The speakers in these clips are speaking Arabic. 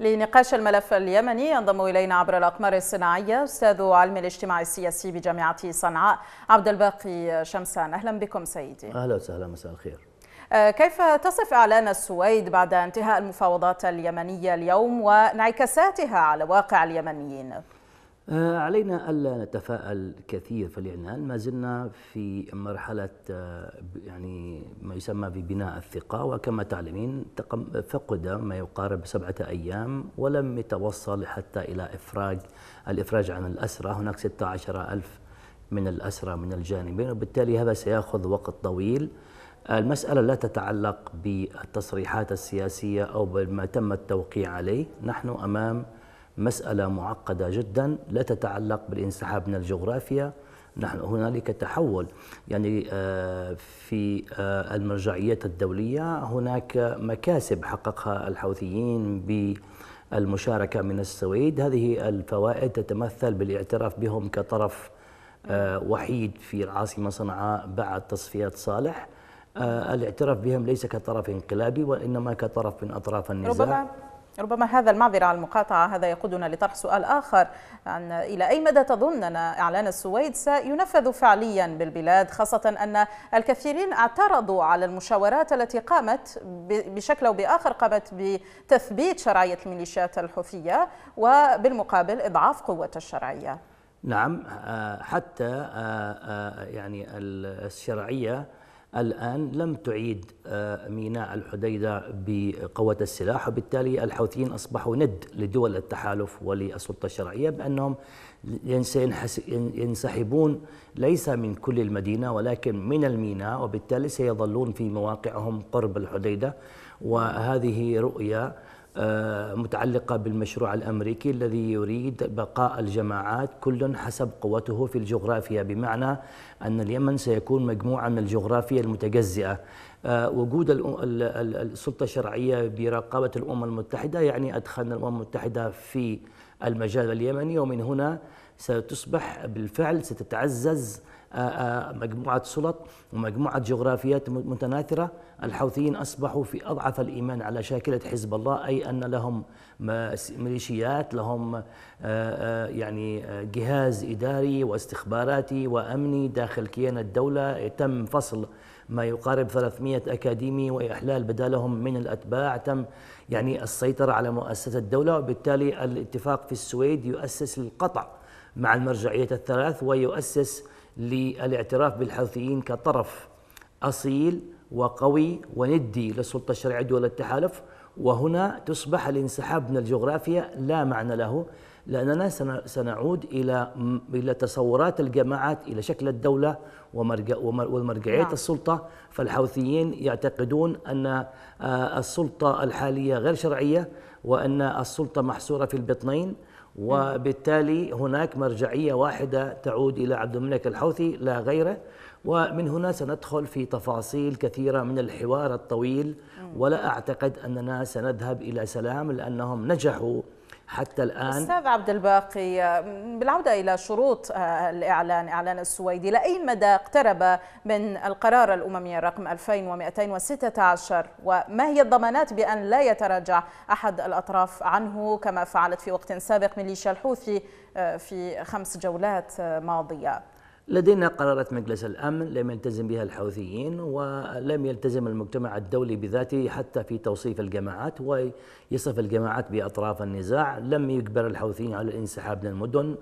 لنقاش الملف اليمني ينضم إلينا عبر الأقمار الصناعية أستاذ علم الاجتماع السياسي بجامعة صنعاء عبد الباقي شمسان أهلا بكم سيدي أهلا وسهلا مساء الخير آه، كيف تصف إعلان السويد بعد انتهاء المفاوضات اليمنية اليوم وانعكاساتها على واقع اليمنيين؟ آه، علينا ألا نتفائل كثير في الإعلان ما زلنا في مرحلة آه، يعني ما يسمى ببناء الثقة وكما تعلمين فقد ما يقارب سبعة أيام ولم يتوصل حتى إلى إفراج الإفراج عن الأسرة هناك 16 ألف من الأسرة من الجانبين وبالتالي هذا سيأخذ وقت طويل المسألة لا تتعلق بالتصريحات السياسية أو بما تم التوقيع عليه نحن أمام مسألة معقدة جدا لا تتعلق بالانسحاب من الجغرافيا نحن هنالك تحول يعني آه، في آه، المرجعيات الدولية هناك مكاسب حققها الحوثيين بالمشاركة من السويد هذه الفوائد تتمثل بالاعتراف بهم كطرف آه، وحيد في العاصمة صنعاء بعد تصفية صالح الاعتراف بهم ليس كطرف انقلابي وإنما كطرف من أطراف النزاع ربما ربما هذا المعذرة على المقاطعة هذا يقودنا لطرح سؤال آخر عن إلى أي مدى تظن أن إعلان السويد سينفذ فعليا بالبلاد خاصة أن الكثيرين اعترضوا على المشاورات التي قامت بشكل أو بآخر قامت بتثبيت شرعية الميليشيات الحوثية وبالمقابل إضعاف قوة الشرعية نعم آه، حتى آه، آه، يعني الشرعيه الآن لم تعيد آه، ميناء الحديدة بقوة السلاح وبالتالي الحوثيين أصبحوا ند لدول التحالف وللسلطة الشرعية بأنهم ينسحبون ليس من كل المدينة ولكن من الميناء وبالتالي سيظلون في مواقعهم قرب الحديدة وهذه رؤية آه، متعلقة بالمشروع الأمريكي الذي يريد بقاء الجماعات كل حسب قوته في الجغرافيا بمعنى أن اليمن سيكون مجموعة من الجغرافيا المتجزئة آه، وجود السلطة الشرعية برقابة الأمم المتحدة يعني أدخلنا الأمم المتحدة في المجال اليمني ومن هنا ستصبح بالفعل ستتعزز آه، آه، مجموعة سلط ومجموعة جغرافيات متناثرة الحوثيين أصبحوا في أضعف الإيمان على شاكلة حزب الله أي أن لهم ميليشيات لهم آه، يعني جهاز إداري واستخباراتي وأمني داخل كيان الدولة تم فصل ما يقارب 300 أكاديمي وإحلال بدالهم من الأتباع تم يعني السيطرة على مؤسسة الدولة وبالتالي الاتفاق في السويد يؤسس للقطع مع المرجعية الثلاث ويؤسس للاعتراف بالحوثيين كطرف أصيل وقوي وندي للسلطة الشرعية دول التحالف وهنا تصبح الانسحاب من الجغرافيا لا معنى له لأننا سنعود إلى إلى تصورات الجماعات إلى شكل الدولة والمرجعية نعم. السلطة فالحوثيين يعتقدون أن آه، السلطة الحالية غير شرعية وأن السلطة محصورة في البطنين وبالتالي هناك مرجعية واحدة تعود إلى عبد الملك الحوثي لا غيره ومن هنا سندخل في تفاصيل كثيرة من الحوار الطويل ولا أعتقد أننا سنذهب إلى سلام لأنهم نجحوا حتى الآن أستاذ عبد الباقي بالعودة إلى شروط آه، الإعلان إعلان السويدي لأي مدى اقترب من القرار الأممي رقم 2216 وما هي الضمانات بأن لا يتراجع أحد الأطراف عنه كما فعلت في وقت سابق ميليشيا الحوثي آه، في خمس جولات آه، ماضية لدينا قرارات مجلس الامن لم يلتزم بها الحوثيين ولم يلتزم المجتمع الدولي بذاته حتى في توصيف الجماعات ويصف الجماعات باطراف النزاع، لم يجبر الحوثيين على الانسحاب من المدن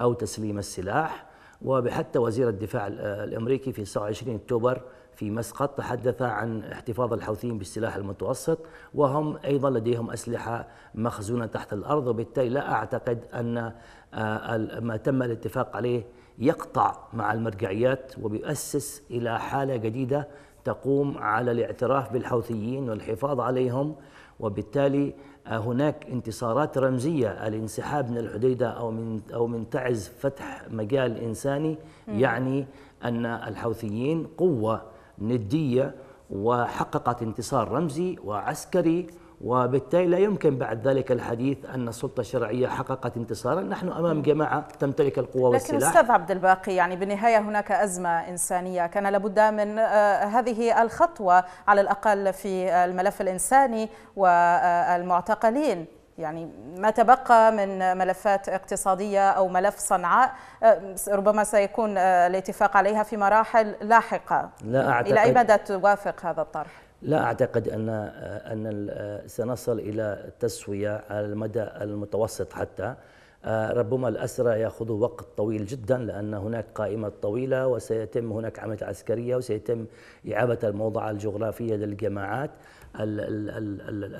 او تسليم السلاح وحتى وزير الدفاع الامريكي في 29 اكتوبر في مسقط تحدث عن احتفاظ الحوثيين بالسلاح المتوسط وهم ايضا لديهم اسلحه مخزونه تحت الارض وبالتالي لا اعتقد ان آه، ما تم الاتفاق عليه يقطع مع المرجعيات وبيؤسس إلى حالة جديدة تقوم على الاعتراف بالحوثيين والحفاظ عليهم وبالتالي آه، هناك انتصارات رمزيه الانسحاب من الحديده او من او من تعز فتح مجال انساني يعني ان الحوثيين قوه نديه وحققت انتصار رمزي وعسكري وبالتالي لا يمكن بعد ذلك الحديث أن السلطة الشرعية حققت انتصارا نحن أمام جماعة تمتلك القوة لكن والسلاح لكن أستاذ عبد الباقي يعني بالنهاية هناك أزمة إنسانية كان لابد من آه، هذه الخطوة على الأقل في الملف الإنساني والمعتقلين يعني ما تبقى من ملفات اقتصادية أو ملف صنعاء آه، ربما سيكون آه، الاتفاق عليها في مراحل لاحقة لا أعتقد إلى أي مدى توافق هذا الطرح؟ لا أعتقد أن أن سنصل إلى تسويه على المدى المتوسط حتى آه، ربما الأسرى ياخذوا وقت طويل جدا لأن هناك قائمة طويلة وسيتم هناك عملية عسكرية وسيتم إعادة الموضع الجغرافية للجماعات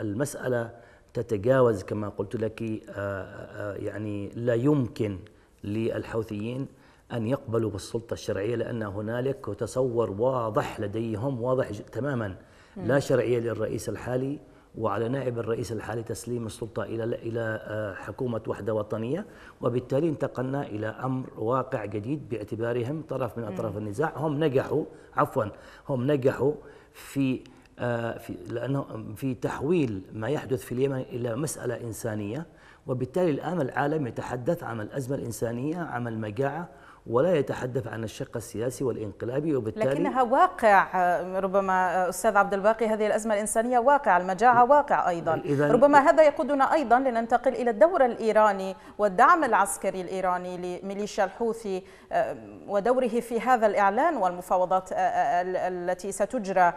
المسألة تتجاوز كما قلت لك آه، آه، يعني لا يمكن للحوثيين أن يقبلوا بالسلطة الشرعية لأن هنالك تصور واضح لديهم واضح تماما لا شرعية للرئيس الحالي وعلى نائب الرئيس الحالي تسليم السلطة إلى إلى آه، حكومة وحدة وطنية وبالتالي انتقلنا إلى أمر واقع جديد باعتبارهم طرف من أطراف النزاع هم نجحوا عفوا هم نجحوا في آه، في لانه في تحويل ما يحدث في اليمن الى مساله انسانيه وبالتالي الان العالم يتحدث عن الازمه الانسانيه عن المجاعه ولا يتحدث عن الشق السياسي والانقلابي وبالتالي لكنها واقع ربما استاذ عبد الباقي هذه الازمه الانسانيه واقع المجاعه واقع ايضا ربما هذا يقودنا ايضا لننتقل الى الدور الايراني والدعم العسكري الايراني لميليشيا الحوثي آه، ودوره في هذا الاعلان والمفاوضات آه، آه، التي ستجرى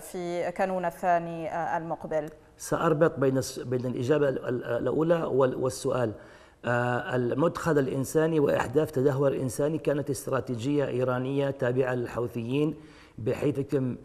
في كانون الثاني المقبل ساربط بين بين الاجابه الاولى والسؤال آه، المدخل الإنساني وإحداث تدهور إنساني كانت استراتيجية إيرانية تابعة للحوثيين بحيث يتم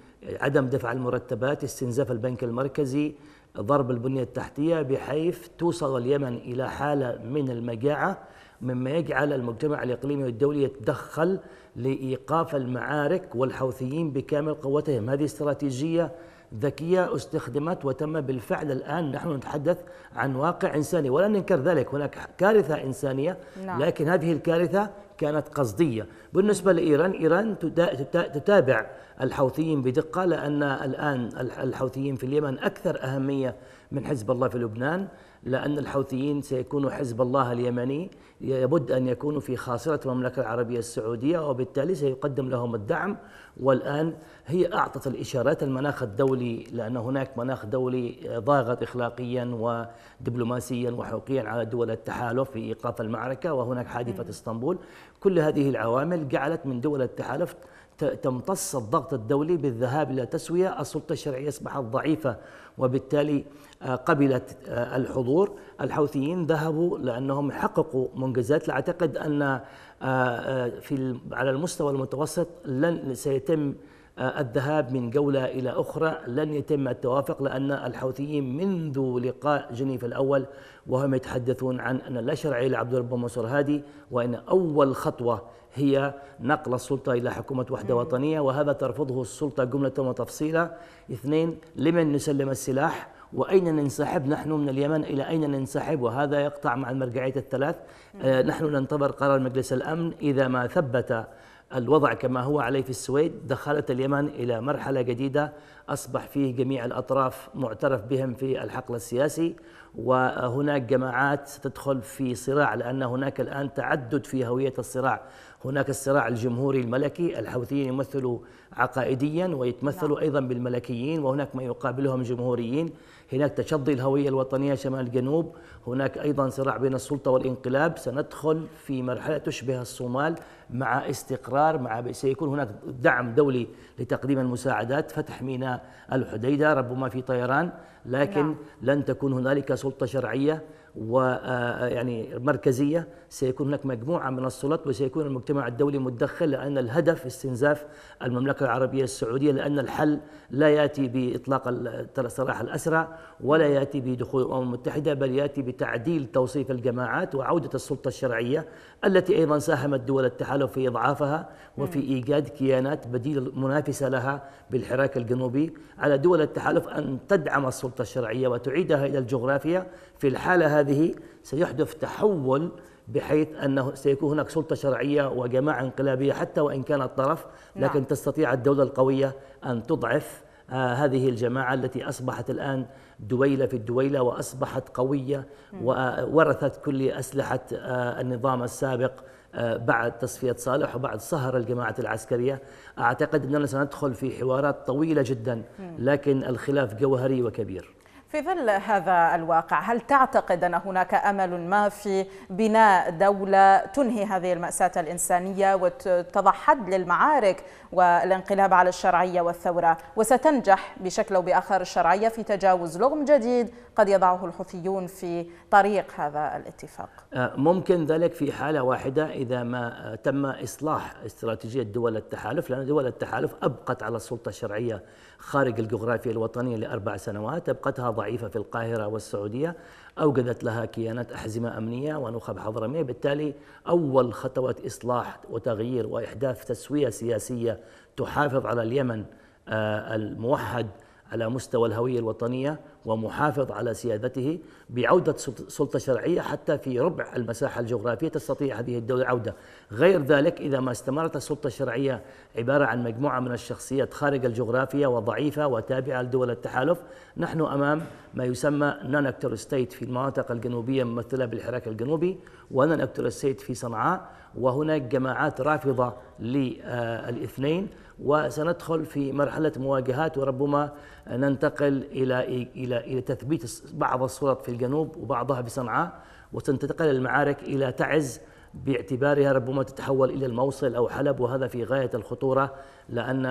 عدم دفع المرتبات استنزاف البنك المركزي ضرب البنية التحتية بحيث توصل اليمن إلى حالة من المجاعة مما يجعل المجتمع الإقليمي والدولي يتدخل لايقاف المعارك والحوثيين بكامل قوتهم، هذه استراتيجيه ذكيه استخدمت وتم بالفعل الان نحن نتحدث عن واقع انساني ولا ننكر ذلك، هناك كارثه انسانيه نعم. لكن هذه الكارثه كانت قصدية بالنسبة لإيران إيران تتابع الحوثيين بدقة لأن الآن الحوثيين في اليمن أكثر أهمية من حزب الله في لبنان لأن الحوثيين سيكونوا حزب الله اليمني لابد أن يكونوا في خاصرة المملكة العربية السعودية وبالتالي سيقدم لهم الدعم والآن هي أعطت الإشارات المناخ الدولي لأن هناك مناخ دولي ضاغط إخلاقيا ودبلوماسيا وحقوقيا على دول التحالف في إيقاف المعركة وهناك حادثة اسطنبول كل هذه العوامل جعلت من دول التحالف تمتص الضغط الدولي بالذهاب إلى تسوية السلطة الشرعية أصبحت ضعيفة وبالتالي آه، قبلت آه، الحضور الحوثيين ذهبوا لأنهم حققوا منجزات لا أعتقد أن آه، في على المستوى المتوسط لن سيتم الذهاب من جولة إلى أخرى لن يتم التوافق لأن الحوثيين منذ لقاء جنيف الأول وهم يتحدثون عن أن لا شرعية لعبد الرب منصور هادي وأن أول خطوة هي نقل السلطة إلى حكومة وحدة وطنية وهذا ترفضه السلطة جملة وتفصيلا اثنين لمن نسلم السلاح وأين ننسحب نحن من اليمن إلى أين ننسحب وهذا يقطع مع المرجعية الثلاث آه، نحن ننتظر قرار مجلس الأمن إذا ما ثبت الوضع كما هو عليه في السويد دخلت اليمن إلى مرحلة جديدة أصبح فيه جميع الأطراف معترف بهم في الحقل السياسي وهناك جماعات تدخل في صراع لأن هناك الآن تعدد في هوية الصراع هناك الصراع الجمهوري الملكي الحوثيين يمثلوا عقائديا ويتمثلوا نعم. أيضا بالملكيين وهناك ما يقابلهم جمهوريين هناك تشظي الهوية الوطنية شمال الجنوب هناك أيضا صراع بين السلطة والانقلاب سندخل في مرحلة تشبه الصومال مع استقرار مع سيكون هناك دعم دولي لتقديم المساعدات فتح ميناء الحديدة ربما في طيران لكن لا. نعم. لن تكون هنالك سلطة شرعية ويعني آه، آه، مركزيه سيكون هناك مجموعه من السلطات وسيكون المجتمع الدولي متدخل لان الهدف استنزاف المملكه العربيه السعوديه لان الحل لا ياتي باطلاق السراح الاسرى ولا ياتي بدخول الامم المتحده بل ياتي بتعديل توصيف الجماعات وعوده السلطه الشرعيه التي ايضا ساهمت دول التحالف في اضعافها وفي ايجاد كيانات بديله منافسه لها بالحراك الجنوبي على دول التحالف ان تدعم السلطه الشرعيه وتعيدها الى الجغرافيا في الحالة هذه سيحدث تحول بحيث أنه سيكون هناك سلطة شرعية وجماعة انقلابية حتى وإن كان الطرف نعم. لكن نعم. تستطيع الدولة القوية أن تضعف آه، هذه الجماعة التي أصبحت الآن دويلة في الدويلة وأصبحت قوية وورثت كل أسلحة آه، النظام السابق آه، بعد تصفية صالح وبعد صهر الجماعة العسكرية أعتقد أننا سندخل في حوارات طويلة جدا لكن الخلاف جوهري وكبير في ظل هذا الواقع هل تعتقد أن هناك أمل ما في بناء دولة تنهي هذه المأساة الإنسانية وتضع حد للمعارك والانقلاب على الشرعية والثورة وستنجح بشكل أو بآخر الشرعية في تجاوز لغم جديد قد يضعه الحوثيون في طريق هذا الاتفاق أه، ممكن ذلك في حالة واحدة إذا ما أه، تم إصلاح استراتيجية دول التحالف لأن دول التحالف أبقت على السلطة الشرعية خارج الجغرافيا الوطنية لأربع سنوات أبقتها ضعيفة في القاهرة والسعودية أوجدت لها كيانات أحزمة أمنية ونخب حضرمية بالتالي أول خطوة إصلاح وتغيير وإحداث تسوية سياسية تحافظ على اليمن آه، الموحد على مستوى الهوية الوطنية ومحافظ على سيادته بعودة سلطة شرعية حتى في ربع المساحة الجغرافية تستطيع هذه الدولة عودة غير ذلك إذا ما استمرت السلطة الشرعية عبارة عن مجموعة من الشخصيات خارج الجغرافية وضعيفة وتابعة لدول التحالف نحن أمام ما يسمى نون اكتور ستيت في المناطق الجنوبية ممثلة بالحراك الجنوبي ونون اكتور ستيت في صنعاء وهناك جماعات رافضة للاثنين وسندخل في مرحلة مواجهات وربما ننتقل إلى إلى إلى تثبيت بعض السلط في الجنوب وبعضها في صنعاء وتنتقل المعارك إلى تعز باعتبارها ربما تتحول الى الموصل او حلب وهذا في غايه الخطوره لان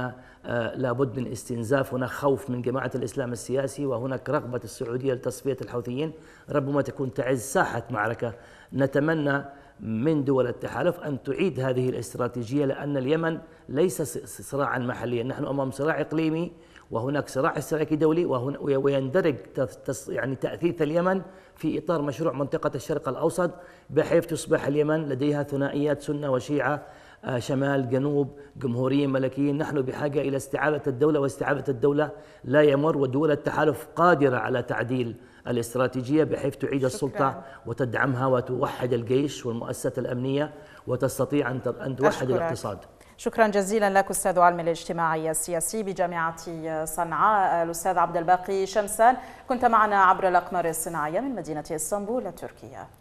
آه، لابد من استنزاف هناك خوف من جماعه الاسلام السياسي وهناك رغبه السعوديه لتصفيه الحوثيين ربما تكون تعز ساحه معركه نتمنى من دول التحالف أن تعيد هذه الاستراتيجية لأن اليمن ليس صراعا محليا نحن أمام صراع إقليمي وهناك صراع استراتيجي دولي ويندرج يعني تأثيث اليمن في إطار مشروع منطقة الشرق الأوسط بحيث تصبح اليمن لديها ثنائيات سنة وشيعة آه، شمال جنوب جمهوريين ملكيين نحن بحاجة إلى استعادة الدولة واستعادة الدولة لا يمر ودول التحالف قادرة على تعديل الاستراتيجية بحيث تعيد السلطة وتدعمها وتوحد الجيش والمؤسسات الأمنية وتستطيع أن توحد أشكرك. الاقتصاد شكرا جزيلا لك استاذ علم الاجتماعي السياسي بجامعه صنعاء الاستاذ عبد الباقي شمسان كنت معنا عبر الاقمار الصناعيه من مدينه اسطنبول التركيه